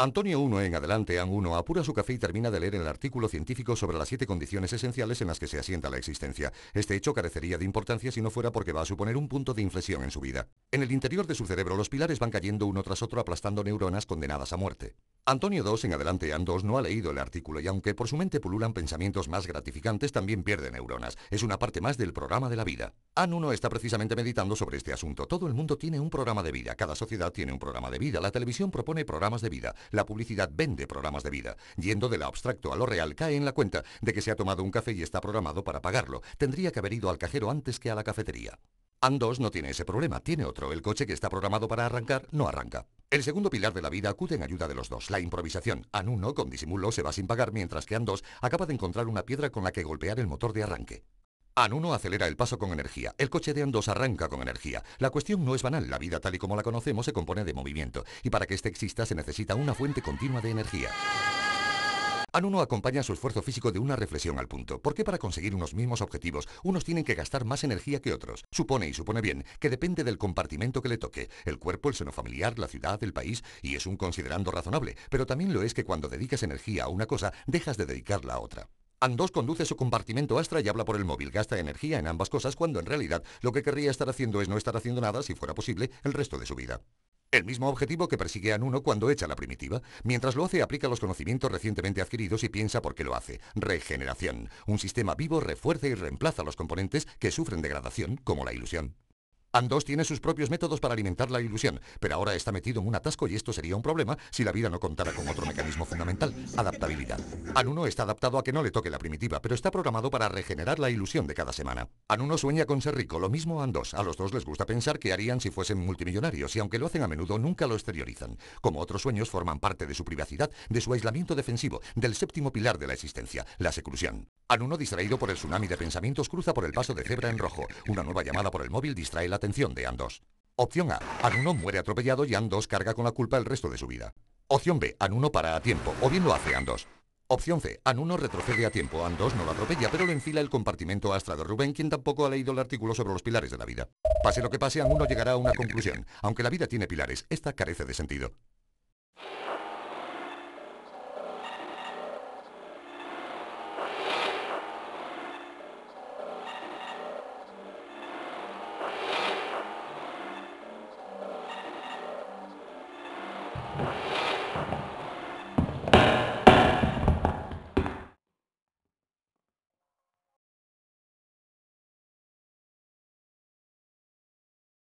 Antonio 1 en adelante, An 1 apura su café y termina de leer el artículo científico sobre las siete condiciones esenciales en las que se asienta la existencia. Este hecho carecería de importancia si no fuera porque va a suponer un punto de inflexión en su vida. En el interior de su cerebro los pilares van cayendo uno tras otro aplastando neuronas condenadas a muerte. Antonio II en adelante Andos no ha leído el artículo y aunque por su mente pululan pensamientos más gratificantes, también pierde neuronas. Es una parte más del programa de la vida. 1 está precisamente meditando sobre este asunto. Todo el mundo tiene un programa de vida, cada sociedad tiene un programa de vida, la televisión propone programas de vida, la publicidad vende programas de vida. Yendo de lo abstracto a lo real, cae en la cuenta de que se ha tomado un café y está programado para pagarlo. Tendría que haber ido al cajero antes que a la cafetería. Andos no tiene ese problema, tiene otro. El coche que está programado para arrancar no arranca. El segundo pilar de la vida acude en ayuda de los dos, la improvisación. Anuno, con disimulo, se va sin pagar mientras que Andos acaba de encontrar una piedra con la que golpear el motor de arranque. Anuno acelera el paso con energía. El coche de Andos arranca con energía. La cuestión no es banal. La vida tal y como la conocemos se compone de movimiento. Y para que éste exista se necesita una fuente continua de energía uno acompaña su esfuerzo físico de una reflexión al punto. ¿Por qué para conseguir unos mismos objetivos unos tienen que gastar más energía que otros? Supone y supone bien que depende del compartimento que le toque, el cuerpo, el seno familiar, la ciudad, el país, y es un considerando razonable, pero también lo es que cuando dedicas energía a una cosa, dejas de dedicarla a otra. dos conduce su compartimento Astra y habla por el móvil, gasta energía en ambas cosas cuando en realidad lo que querría estar haciendo es no estar haciendo nada, si fuera posible, el resto de su vida. El mismo objetivo que persigue Nuno cuando echa la primitiva. Mientras lo hace, aplica los conocimientos recientemente adquiridos y piensa por qué lo hace. Regeneración. Un sistema vivo refuerza y reemplaza los componentes que sufren degradación, como la ilusión. Andos tiene sus propios métodos para alimentar la ilusión, pero ahora está metido en un atasco y esto sería un problema si la vida no contara con otro mecanismo fundamental, adaptabilidad. Anuno está adaptado a que no le toque la primitiva, pero está programado para regenerar la ilusión de cada semana. Anuno sueña con ser rico, lo mismo Andos. A los dos les gusta pensar que harían si fuesen multimillonarios y aunque lo hacen a menudo, nunca lo exteriorizan. Como otros sueños forman parte de su privacidad, de su aislamiento defensivo, del séptimo pilar de la existencia, la seclusión. Anuno distraído por el tsunami de pensamientos cruza por el paso de cebra en rojo. Una nueva llamada por el móvil distrae la atención de Andos. Opción A. Anuno muere atropellado y Andos carga con la culpa el resto de su vida. Opción B. Anuno para a tiempo, o bien lo hace Andos. Opción C. Anuno retrocede a tiempo, Andos no lo atropella, pero le enfila el compartimento astra de Rubén, quien tampoco ha leído el artículo sobre los pilares de la vida. Pase lo que pase, Anuno llegará a una conclusión. Aunque la vida tiene pilares, esta carece de sentido. あっ。